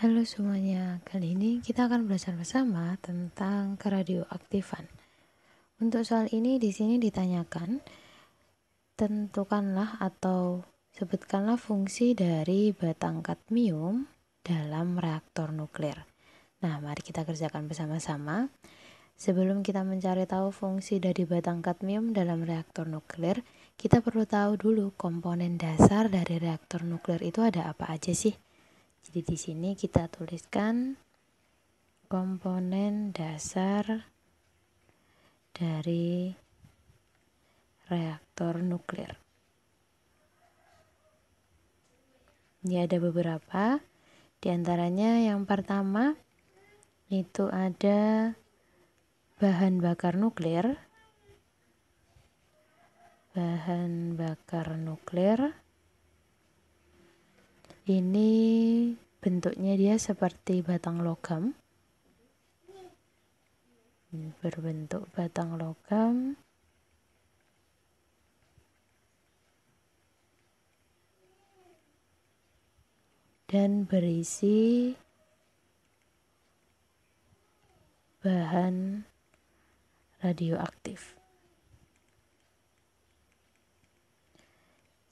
Halo semuanya, kali ini kita akan belajar bersama tentang keradioaktifan. Untuk soal ini di sini ditanyakan, tentukanlah atau sebutkanlah fungsi dari batang kadmium dalam reaktor nuklir. Nah, mari kita kerjakan bersama-sama. Sebelum kita mencari tahu fungsi dari batang kadmium dalam reaktor nuklir, kita perlu tahu dulu komponen dasar dari reaktor nuklir itu ada apa aja sih. Jadi di sini kita tuliskan komponen dasar dari reaktor nuklir. Ini ada beberapa, di antaranya yang pertama itu ada bahan bakar nuklir. Bahan bakar nuklir ini bentuknya dia seperti batang logam. Berbentuk batang logam. Dan berisi bahan radioaktif.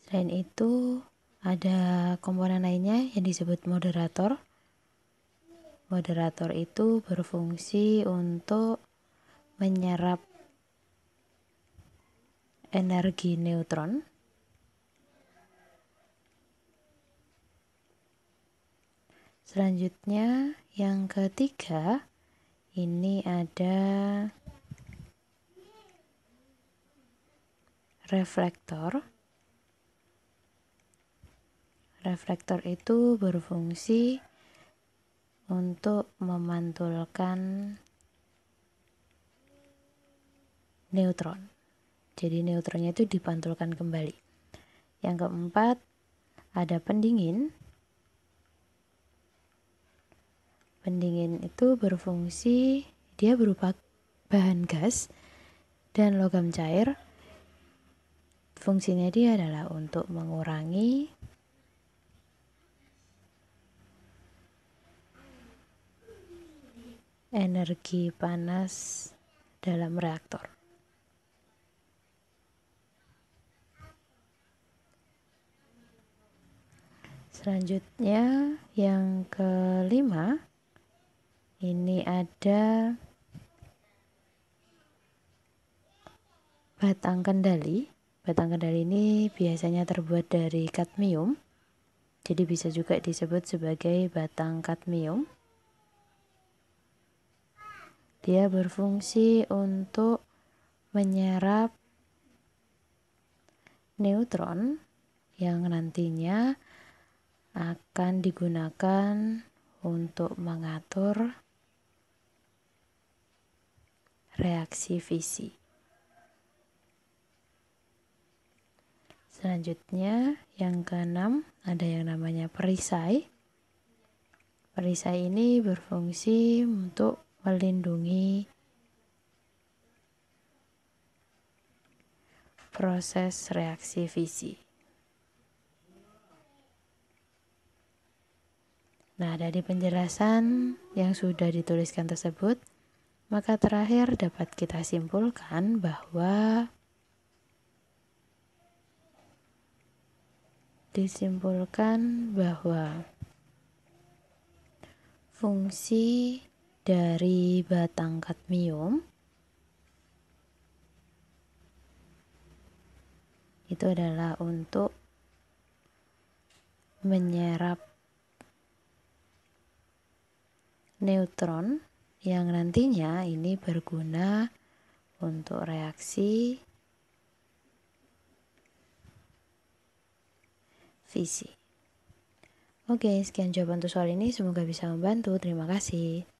Selain itu, ada komponen lainnya yang disebut moderator. Moderator itu berfungsi untuk menyerap energi neutron Selanjutnya, yang ketiga ini ada reflektor. Reflektor itu berfungsi untuk memantulkan neutron. Jadi neutronnya itu dipantulkan kembali. Yang keempat, ada pendingin. Pendingin itu berfungsi, dia berupa bahan gas dan logam cair. Fungsinya dia adalah untuk mengurangi energi panas dalam reaktor. Selanjutnya, yang kelima, ini ada batang kendali. Batang kendali ini biasanya terbuat dari kadmium, jadi bisa juga disebut sebagai batang kadmium. Dia berfungsi untuk menyerap neutron yang nantinya akan digunakan untuk mengatur reaksi fisi. Selanjutnya, yang keenam ada yang namanya perisai. Perisai ini berfungsi untuk melindungi proses reaksi visi. Nah, dari penjelasan yang sudah dituliskan tersebut, maka terakhir dapat kita simpulkan bahwa disimpulkan bahwa fungsi dari batang kadmium itu adalah untuk menyerap neutron yang nantinya ini berguna untuk reaksi visi. Oke, sekian jawaban untuk soal ini. Semoga bisa membantu. Terima kasih.